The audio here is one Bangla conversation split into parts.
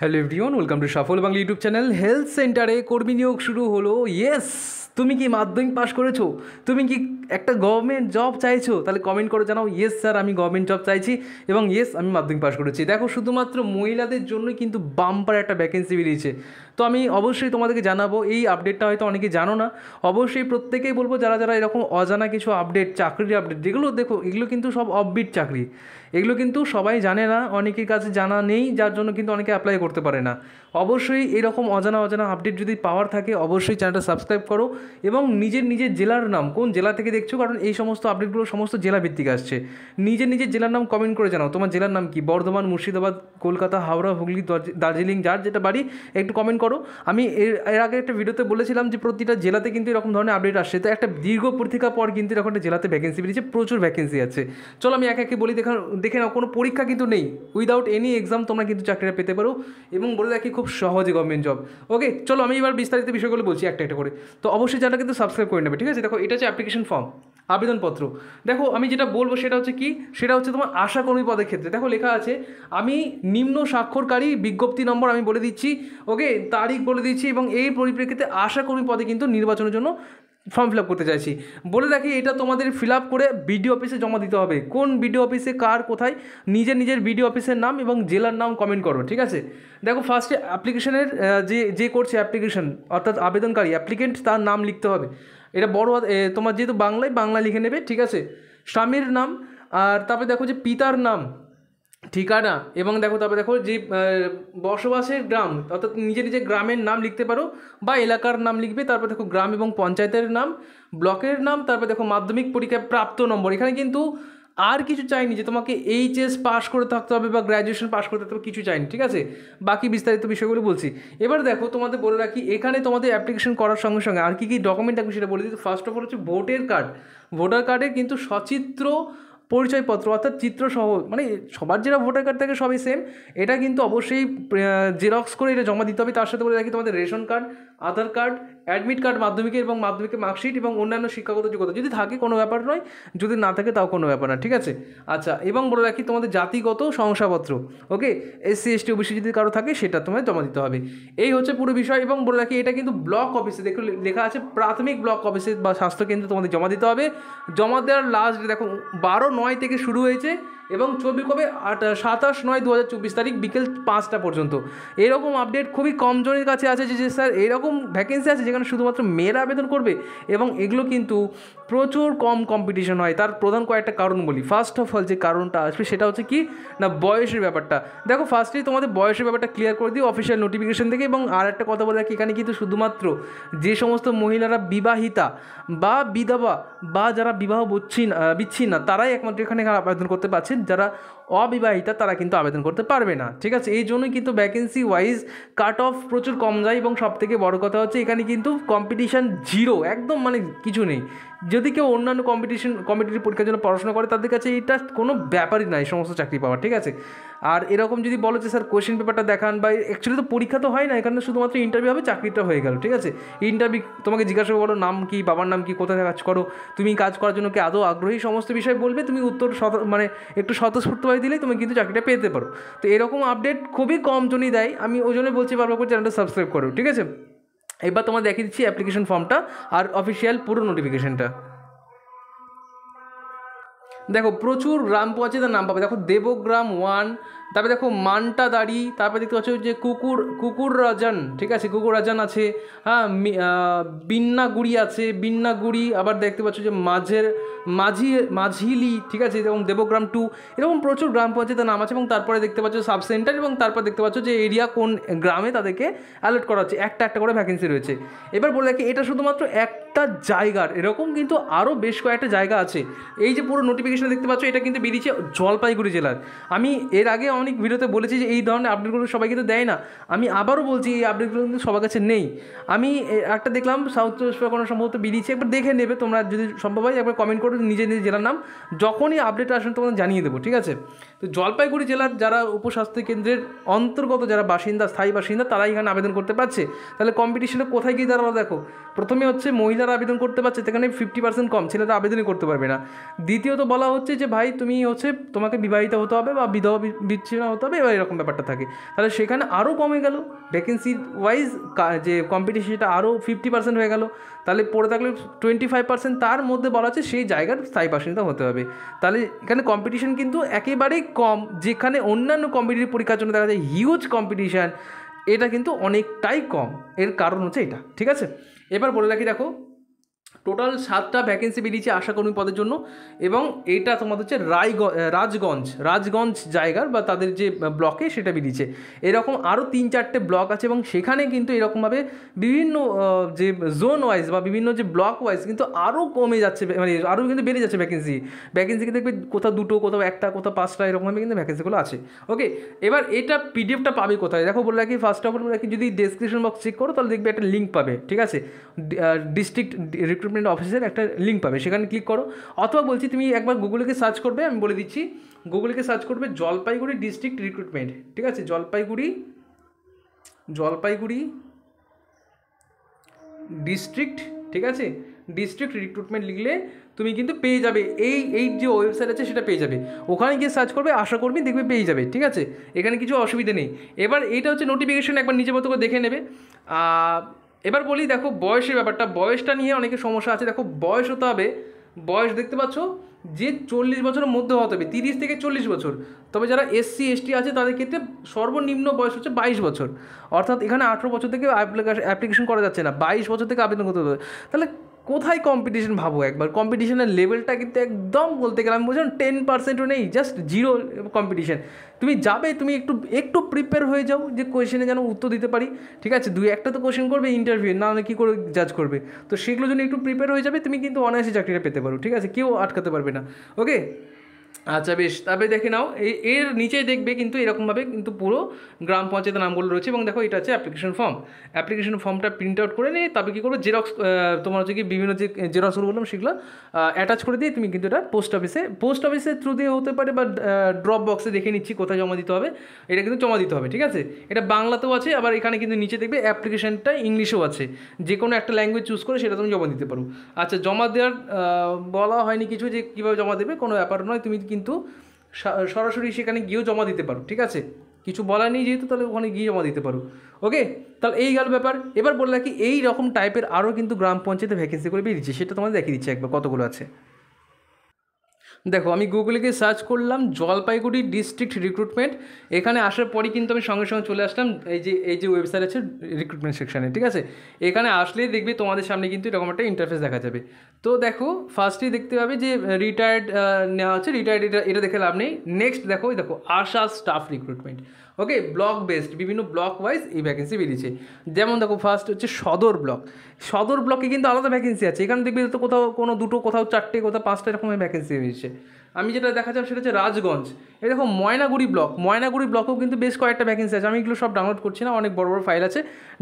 hello everyone welcome to Safal Bangla YouTube channel health সেন্টারে কর্মী নিয়োগ শুরু হলো ইয়েস তুমি কি মাধ্যমিক পাশ করেছো তুমি কি একটা গভর্নমেন্ট জব চাইছো তাহলে কমেন্ট করে জানাও ইয়েস স্যার আমি গভর্নমেন্ট জব চাইছি এবং ইয়েস আমি মাধ্যমিক পাশ করেছি দেখো শুধুমাত্র মহিলাদের জন্যই কিন্তু বাম্পার একটা ভ্যাকেন্সি বেরিয়েছে তো আমি অবশ্যই তোমাদেরকে জানাবো এই আপডেটটা হয়তো অনেকে জানো না অবশ্যই প্রত্যেকেই বলবো যারা যারা এরকম অজানা কিছু আপডেট চাকরির আপডেট যেগুলো দেখো এগুলো কিন্তু সব অফবিট চাকরি এগুলো কিন্তু সবাই জানে না অনেকের কাছে জানা নেই যার জন্য কিন্তু অনেকে অ্যাপ্লাই করতে পারে না অবশ্যই এরকম অজানা অজানা আপডেট যদি পাওয়ার থাকে অবশ্যই চ্যানেলটা সাবস্ক্রাইব করো এবং নিজের নিজের জেলার নাম কোন জেলা থেকে দেখছো কারণ এই সমস্ত আপডেটগুলো সমস্ত জেলা ভিত্তিক আসছে নিজের নিজের জেলার নাম কমেন্ট করে জানাও তোমার জেলার নাম কি বর্ধমান মুর্শিদাবাদ কলকাতা হাওড়া হুগলি দার্জিলিং যার যেটা বাড়ি একটু কমেন্ট করো আমি এর এর আগে একটা ভিডিওতে বলেছিলাম যে প্রতিটা জেলাতে কিন্তু এরকম ধরনের আপডেট আসছে তো একটা দীর্ঘ পরীক্ষার পর কিন্তু এরকম একটা জেলাতে ভ্যাকেন্সি বেরিয়েছে প্রচুর ভ্যাকেন্সি আছে চলো আমি এক একে বলি দেখে নাও কোনো পরীক্ষা কিন্তু নেই উইদাউট এনি এক্সাম তোমরা কিন্তু চাকরিটা পেতে পারো এবং বলে রাখি খুব সহজে গভর্নমেন্ট জব ওকে চলো আমি এবার বিস্তারিত বিষয়গুলো বলছি একটা একটা করে তো অবশ্যই জানা কিন্তু সাবস্ক্রাইব করে নেবে ঠিক আছে দেখো এটা হচ্ছে অ্যাপ্লিকেশন ফর্ম আবেদনপত্র দেখো আমি যেটা বলবো সেটা হচ্ছে কি সেটা হচ্ছে তোমার আশাকর্মী পদের ক্ষেত্রে দেখো লেখা আছে আমি নিম্ন স্বাক্ষরকারী বিজ্ঞপ্তি নম্বর আমি বলে দিচ্ছি ওকে তারিখ বলে দিচ্ছি এবং এই পরিপ্রেক্ষিতে আশাকর্মী পদে কিন্তু নির্বাচনের জন্য ফর্ম ফিল করতে চাইছি বলে রাখি এটা তোমাদের ফিল করে বিডিও অফিসে জমা দিতে হবে কোন বিডিও অফিসে কার কোথায় নিজের নিজের বিডিও অফিসের নাম এবং জেলার নাম কমেন্ট করো ঠিক আছে দেখো ফার্স্টে অ্যাপ্লিকেশনের যে যে করছে অ্যাপ্লিকেশন অর্থাৎ আবেদনকারী অ্যাপ্লিকেন্ট তার নাম লিখতে হবে এটা বড় তোমার যেহেতু বাংলায় বাংলা লিখে নেবে ঠিক আছে স্বামীর নাম আর তারপরে দেখো যে পিতার নাম ঠিকানা এবং দেখো তারপরে দেখো যে বসবাসের গ্রাম অর্থাৎ নিজে নিজে গ্রামের নাম লিখতে পারো বা এলাকার নাম লিখবে তারপর দেখো গ্রাম এবং পঞ্চায়েতের নাম ব্লকের নাম তারপর দেখো মাধ্যমিক পরীক্ষায় প্রাপ্ত নম্বর এখানে কিন্তু আর কিছু চাইনি যে তোমাকে এইচএস পাস করে থাকতে হবে বা গ্র্যাজুয়েশন পাস করতে হবে কিছু চাইনি ঠিক আছে বাকি বিস্তারিত বিষয়গুলো বলছি এবার দেখো তোমাদের বলে রাখি এখানে তোমাদের অ্যাপ্লিকেশন করার সঙ্গে সঙ্গে আর কী কী ডকুমেন্ট আমি সেটা বলে দিই ফার্স্ট অফ অল হচ্ছে ভোটের কার্ড ভোটার কার্ডের কিন্তু সচিত্র পরিচয়পত্র অর্থাৎ চিত্রসহ মানে সবার যেটা ভোটার কার্ড থাকে সবই সেম এটা কিন্তু অবশ্যই জেরক্স করে এটা জমা দিতে হবে তার সাথে বলে রাখি তোমাদের ration card Aadhaar card admit card মাধ্যমিকের এবং মাধ্যমিকের মার্কশিট এবং অন্যান্য শিক্ষাগত যোগ্যতা যদি থাকে কোনো ব্যাপার নয় যদি না থাকে তাও কোনো ব্যাপার না ঠিক আছে আচ্ছা এবং বলে রাখি তোমাদের জাতিগত শংসাপত্র ওকে এসসি এসটি ওবিসি যদি কারো থাকে সেটা তোমায় জমা দিতে হবে এই হচ্ছে পুরো বিষয় এবং বলে রাখি এটা কিন্তু ব্লক অফিসে দেখো লেখা আছে প্রাথমিক ব্লক অফিসে বা স্বাস্থ্যকেন্দ্রে তোমাদের জমা দিতে হবে জমা দেওয়ার লাস্ট দেখো বারো নয় থেকে শুরু হয়েছে এবং চলবে কবে আট সাতাশ নয় দু হাজার চব্বিশ তারিখ বিকেল পাঁচটা পর্যন্ত এরকম আপডেট খুবই কম কাছে আছে যে স্যার এরকম ভ্যাকেন্সি আছে যেখানে শুধুমাত্র মেয়েরা আবেদন করবে এবং এগুলো কিন্তু প্রচুর কম কম্পিটিশন হয় তার প্রধান কয়েকটা কারণ বলি ফার্স্ট অফ অল যে কারণটা আসবে সেটা হচ্ছে কি না বয়সের ব্যাপারটা দেখো ফার্স্টেই তোমাদের বয়সের ব্যাপারটা ক্লিয়ার করে দিই অফিসিয়াল নোটিফিকেশন থেকে এবং আর একটা কথা বলে রাখি এখানে কিন্তু শুধুমাত্র যে সমস্ত মহিলারা বিবাহিতা বা বিধবা বা যারা বিবাহ বিচ্ছিন্ন বিচ্ছিন্ন তারাই একমাত্র এখানে আবেদন করতে পারছে যারা অবিবাহিতা তারা কিন্তু আবেদন করতে পারবে না ঠিক আছে এই জন্যই কিন্তু ভ্যাকেন্সি ওয়াইজ কাট অফ প্রচুর কম যায় এবং সব থেকে বড় কথা হচ্ছে এখানে কিন্তু কম্পিটিশান জিরো একদম মানে কিছু নেই যদি কেউ অন্যান্য কম্পিটিশন কম্পিটিটিভ পরীক্ষার জন্য পড়াশোনা করে তাদের কাছে এটা কোনো ব্যাপারই নাই সমস্ত চাকরি পাওয়া ঠিক আছে আর এরকম যদি বলো যে স্যার কোয়েশ্চেন পেপারটা দেখান বা অ্যাকচুয়ালি তো পরীক্ষা তো হয় না এখানে শুধুমাত্র ইন্টারভিউ হবে চাকরিটা হয়ে গেল ঠিক আছে ইন্টারভিউ তোমাকে জিজ্ঞাসা করো নাম কি বাবার নাম কি কোথায় কাজ করো তুমি কাজ করার জন্য কি আদৌ আগ্রহী সমস্ত বিষয় বলবে তুমি উত্তর মানে একটু স্বতঃস্ফূর্তভাবে দিলেই তুমি কিন্তু চাকরিটা পেতে পারো তো এরকম আপডেট খুবই কম জনই দেয় আমি ওই জন্যই বলছি বারবার করে চ্যানেলটা সাবস্ক্রাইব করো ঠিক আছে এবার তোমার দেখিয়ে দিচ্ছি অ্যাপ্লিকেশন ফর্মটা আর অফিসিয়াল পুরো নোটিফিকেশনটা দেখো প্রচুর গ্রাম পঞ্চায়েতের নাম পাবে দেখো দেবগ্রাম ওয়ান তারপরে দেখো মানটা দাড়ি তারপরে দেখতে পাচ্ছ যে কুকুর কুকুর রাজান ঠিক আছে কুকুর রাজান আছে হ্যাঁ বিন্নাগুড়ি আছে বিন্নাগুড়ি আবার দেখতে পাচ্ছ যে মাঝের মাঝি মাঝিলি ঠিক আছে এবং দেবগ্রাম টু এরকম প্রচুর গ্রাম পঞ্চায়েতের নাম আছে এবং তারপরে দেখতে পাচ্ছ সাব সেন্টার এবং তারপর দেখতে পাচ্ছ যে এরিয়া কোন গ্রামে তাদেরকে অ্যালার্ট করা হচ্ছে একটা একটা করে ভ্যাকেন্সি রয়েছে এবার বলে রাখি এটা শুধুমাত্র একটা জায়গার এরকম কিন্তু আরও বেশ কয়েকটা জায়গা আছে এই যে পুরো নোটিফিকেশন দেখতে পাচ্ছ এটা কিন্তু বেরিয়েছে জলপাইগুড়ি জেলার আমি এর আগে অনেক ভিডিওতে বলেছি যে এই ধরনের আপডেটগুলো সবাইকে তো দেয় না আমি আবারও বলছি এই আপডেটগুলো কিন্তু সবার কাছে নেই আমি একটা দেখলাম সাউথ চব্বিশ পরগনা সম্ভবত বেরিয়েছে একবার দেখে নেবে তোমরা যদি সম্ভব হয় একবার কমেন্ট করো নিজের নিজের জেলার নাম যখনই আপডেট আসবে তোমাদের জানিয়ে দেবো ঠিক আছে তো জলপাইগুড়ি জেলার যারা উপস্বাস্থ্য কেন্দ্রের অন্তর্গত যারা বাসিন্দা স্থায়ী বাসিন্দা তারা এখানে আবেদন করতে পারছে তাহলে কম্পিটিশনে কোথায় গিয়ে দাঁড়ালো দেখো প্রথমে হচ্ছে মহিলারা আবেদন করতে পারছে সেখানে ফিফটি পার্সেন্ট কম ছেলেরা আবেদনই করতে পারবে না দ্বিতীয়ত বলা হচ্ছে যে ভাই তুমি হচ্ছে তোমাকে বিবাহিত হতে হবে বা বিধবা না হতে হবে এবার এরকম ব্যাপারটা থাকে তাহলে সেখানে আরও কমে গেল ভ্যাকেন্সি ওয়াইজ যে কম্পিটিশন সেটা আরও ফিফটি পার্সেন্ট হয়ে গেল তাহলে পড়ে থাকলে টোয়েন্টি ফাইভ পার্সেন্ট তার মধ্যে বলা হচ্ছে সেই জায়গার স্থায়ী বাসিন্দা হতে হবে তাহলে এখানে কম্পিটিশন কিন্তু একেবারেই কম যেখানে অন্যান্য কম্পিটিটিভ পরীক্ষার জন্য দেখা যায় হিউজ কম্পিটিশান এটা কিন্তু অনেকটাই কম এর কারণ হচ্ছে এটা ঠিক আছে এবার বলে রাখি দেখো টোটাল সাতটা ভ্যাকেন্সি বেরিয়েছে আশাকর্মী পদের জন্য এবং এটা তোমাদের হচ্ছে রায়গঞ্জ রাজগঞ্জ রাজগঞ্জ জায়গার বা তাদের যে ব্লকে সেটা বেরিয়েছে এরকম আরও তিন চারটে ব্লক আছে এবং সেখানে কিন্তু এরকমভাবে বিভিন্ন যে জোন ওয়াইজ বা বিভিন্ন যে ব্লক ওয়াইজ কিন্তু আরও কমে যাচ্ছে মানে আরও কিন্তু বেড়ে যাচ্ছে ভ্যাকেন্সি ভ্যাকেন্সিকে দেখবে কোথাও দুটো কোথাও একটা কোথাও পাঁচটা এরকমভাবে কিন্তু ভ্যাকেন্সিগুলো আছে ওকে এবার এটা পিডিএফটা পাবে কোথায় দেখো বলে রাখি ফার্স্ট অফ অল বলে রাখি যদি ডেসক্রিপশন বক্স চেক করো তাহলে দেখবে একটা লিঙ্ক পাবে ঠিক আছে ডিস্ট্রিক্ট রিক্রুটমেন্ট অফিসের একটা লিঙ্ক পাবে সেখানে ক্লিক করো অথবা বলছি তুমি একবার গুগলকে সার্চ করবে আমি বলে দিচ্ছি গুগলকে সার্চ করবে জলপাইগুড়ি ডিস্ট্রিক্ট রিক্রুটমেন্ট ঠিক আছে জলপাইগুড়ি জলপাইগুড়ি ডিস্ট্রিক্ট ঠিক আছে ডিস্ট্রিক্ট রিক্রুটমেন্ট লিখলে তুমি কিন্তু পেয়ে যাবে এই এই যে ওয়েবসাইট আছে সেটা পেয়ে যাবে ওখানে গিয়ে সার্চ করবে আশা করবে দেখবে পেয়ে যাবে ঠিক আছে এখানে কিছু অসুবিধা নেই এবার এইটা হচ্ছে নোটিফিকেশন একবার নিজের মতো করে দেখে নেবে এবার বলি দেখো বয়সের ব্যাপারটা বয়সটা নিয়ে অনেকে সমস্যা আছে দেখো বয়স হতে হবে বয়স দেখতে পাচ্ছ যে চল্লিশ বছরের মধ্যে হতে হবে তিরিশ থেকে চল্লিশ বছর তবে যারা এসসি এসটি আছে তাদের ক্ষেত্রে সর্বনিম্ন বয়স হচ্ছে বাইশ বছর অর্থাৎ এখানে আঠেরো বছর থেকে অ্যাপ্লিকেশন করা যাচ্ছে না বাইশ বছর থেকে আবেদন করতে হবে তাহলে কোথায় কম্পিটিশন ভাবো একবার কম্পিটিশনের লেভেলটা কিন্তু একদম বলতে গেলাম বলছিলাম টেন পার্সেন্টও নেই জাস্ট জিরো কম্পিটিশন তুমি যাবে তুমি একটু একটু প্রিপেয়ার হয়ে যাও যে কোয়েশনে যেন উত্তর দিতে পারি ঠিক আছে দুই একটা তো কোয়েশন করবে ইন্টারভিউ না হলে কী করে জাজ করবে তো সেগুলো জন্য একটু প্রিপেয়ার হয়ে যাবে তুমি কিন্তু অনায়াসে চাকরিটা পেতে পারো ঠিক আছে কেউ আটকাতে পারবে না ওকে আচ্ছা বেশ তারপরে দেখে নাও এর নিচে দেখবে কিন্তু এরকমভাবে কিন্তু পুরো গ্রাম পঞ্চায়েতের নামগুলো রয়েছে এবং দেখো এটা হচ্ছে অ্যাপ্লিকেশন ফর্ম অ্যাপ্লিকেশন ফর্মটা প্রিন্ট আউট করে নিয়ে তারপরে কী করবো জেরক্স তোমার হচ্ছে কি বিভিন্ন যে জেরক্সগুলো বললাম সেগুলো অ্যাটাচ করে দিয়ে তুমি কিন্তু এটা পোস্ট অফিসে পোস্ট অফিসের থ্রু দিয়ে হতে পারে বা ড্রপ বক্সে দেখে নিচ্ছি কোথায় জমা দিতে হবে এটা কিন্তু জমা দিতে হবে ঠিক আছে এটা বাংলাতেও আছে আবার এখানে কিন্তু নিচে দেখবে অ্যাপ্লিকেশনটা ইংলিশেও আছে যে কোনো একটা ল্যাঙ্গুয়েজ চুজ করে সেটা তুমি জমা দিতে পারো আচ্ছা জমা দেওয়ার বলা হয়নি কিছু যে কীভাবে জমা দেবে কোনো ব্যাপার নয় তুমি কিন্তু সরাসরি সেখানে গিয়েও জমা দিতে পারো ঠিক আছে কিছু বলা নেই যেহেতু তাহলে ওখানে গিয়ে জমা দিতে পারো ওকে তাহলে এই গেল ব্যাপার এবার বললাম কি এই রকম টাইপের আরও কিন্তু গ্রাম পঞ্চায়েতে ভ্যাকেন্সিগুলো বেরিয়েছে সেটা তোমাদের দেখিয়ে দিচ্ছে একবার কতগুলো আছে দেখো আমি গুগলে গিয়ে সার্চ করলাম জলপাইগুড়ি ডিস্ট্রিক্ট রিক্রুটমেন্ট এখানে আসার পরই কিন্তু আমি সঙ্গে সঙ্গে চলে আসলাম এই যে এই যে ওয়েবসাইট আছে রিক্রুটমেন্ট সেকশানে ঠিক আছে এখানে আসলেই দেখবি তোমাদের সামনে কিন্তু এরকম একটা ইন্টারফেস দেখা যাবে তো দেখো ফার্স্টেই দেখতে পাবে যে রিটায়ার্ড নেওয়া হচ্ছে রিটায়ার্ড এটা এটা দেখে লাভ নেই নেক্সট দেখো দেখো ASHA staff recruitment okay block based বিভিন্ন ব্লক ওয়াইজ এই ভ্যাকেন্সি বেরিয়েছে যেমন দেখো ফার্স্ট হচ্ছে সদর ব্লক সদর ব্লকে কিন্তু আলাদা ভ্যাকেন্সি আছে এখানে দেখবে তো কোথাও কোনো দুটো কোথাও চারটে কোথাও পাঁচটা এরকমের ভ্যাকেন্সি বেরিয়েছে আমি যেটা দেখাচ্ছিলাম সেটা হচ্ছে রাজগঞ্জ এই দেখো ময়নাগুড়ি ব্লক ময়নাগুড়ি ব্লকেও কিন্তু বেশ কয়েকটা ভ্যাকেন্সি আছে আমি এগুলো সব ডাউনলোড করছি না অনেক বড় বড় ফাইল আছে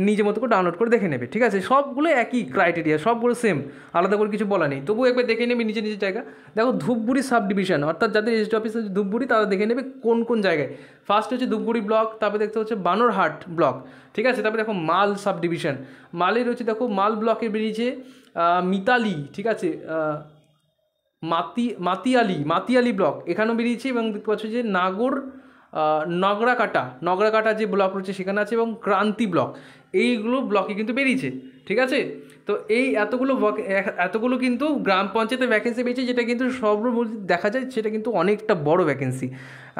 নিজের মতো করে ডাউনলোড করে দেখে নেবে ঠিক আছে সবগুলো একই ক্রাইটেরিয়া সবগুলো সেম আলাদা করে কিছু বলা নেই তবু একবার দেখে নেবে নিজের নিজের জায়গা দেখো ধূপগুড়ি সাব ডিভিশন অর্থাৎ যাদের এসডি অফিস আছে ধূপগুড়ি তারা দেখে নেবে কোন কোন জায়গায় ফার্স্ট হচ্ছে ধূপগুড়ি ব্লক তারপরে দেখতে হচ্ছে বানরহাট ব্লক ঠিক আছে তারপরে দেখো মাল সাব ডিভিশন মালের হচ্ছে দেখো মাল ব্লকে বেরিয়েছে মিতালি ঠিক আছে মাতি মাতিয়ালি মাতিয়ালি ব্লক এখানেও বেরিয়েছে এবং দেখতে পাচ্ছ যে নাগর নগরাকাটা নগরাকাটা যে ব্লক রয়েছে সেখানে আছে এবং ক্রান্তি ব্লক এইগুলো ব্লকে কিন্তু বেরিয়েছে ঠিক আছে তো এই এতগুলো এতগুলো কিন্তু গ্রাম পঞ্চায়েতে ভ্যাকেন্সি বেরিয়েছে যেটা কিন্তু সর্বমূর্তি দেখা যায় সেটা কিন্তু অনেকটা বড় ভ্যাকেন্সি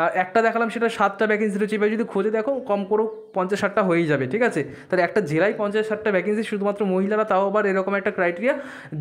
আর একটা দেখালাম সেটা সাতটা ভ্যাকেন্সি রয়েছে এবার যদি খোঁজে দেখো কম করেও পঞ্চাশ ষাটটা হয়েই যাবে ঠিক আছে তাহলে একটা জেলায় পঞ্চাশ ষাটটা ভ্যাকেন্সি শুধুমাত্র মহিলারা তাও আবার এরকম একটা ক্রাইটেরিয়া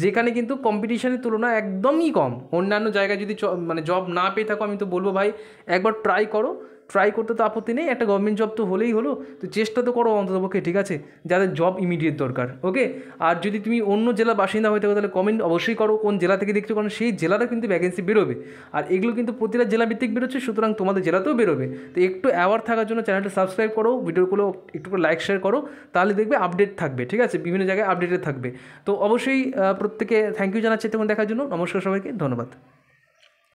যেখানে কিন্তু কম্পিটিশনের তুলনা একদমই কম অন্যান্য জায়গায় যদি মানে জব না পেয়ে থাকো আমি তো বলবো ভাই একবার ট্রাই করো ট্রাই করতে তো আপত্তি নেই একটা গভর্নমেন্ট জব তো হলেই হলো তো চেষ্টা তো করো অন্ততপক্ষে ঠিক আছে যাদের জব ইমিডিয়েট দরকার ওকে আর যদি তুমি অন্য জেলার বাসিন্দা হয়ে থাকো তাহলে কমেন্ট অবশ্যই করো কোন জেলা থেকে দেখছো কারণ সেই জেলাটা কিন্তু ভ্যাকেন্সি বেরোবে আর এগুলো কিন্তু প্রতিটা জেলাভিত্তিক বেরোচ্ছে সুতরাং তোমাদের জেলাতেও বেরোবে তো একটু অ্যাওয়ার থাকার জন্য চ্যানেলটা সাবস্ক্রাইব করো ভিডিওগুলো একটু করে লাইক শেয়ার করো তাহলে দেখবে আপডেট থাকবে ঠিক আছে বিভিন্ন জায়গায় আপডেটেড থাকবে তো অবশ্যই প্রত্যেকে থ্যাংক ইউ জানাচ্ছি তখন দেখার জন্য নমস্কার সবাইকে ধন্যবাদ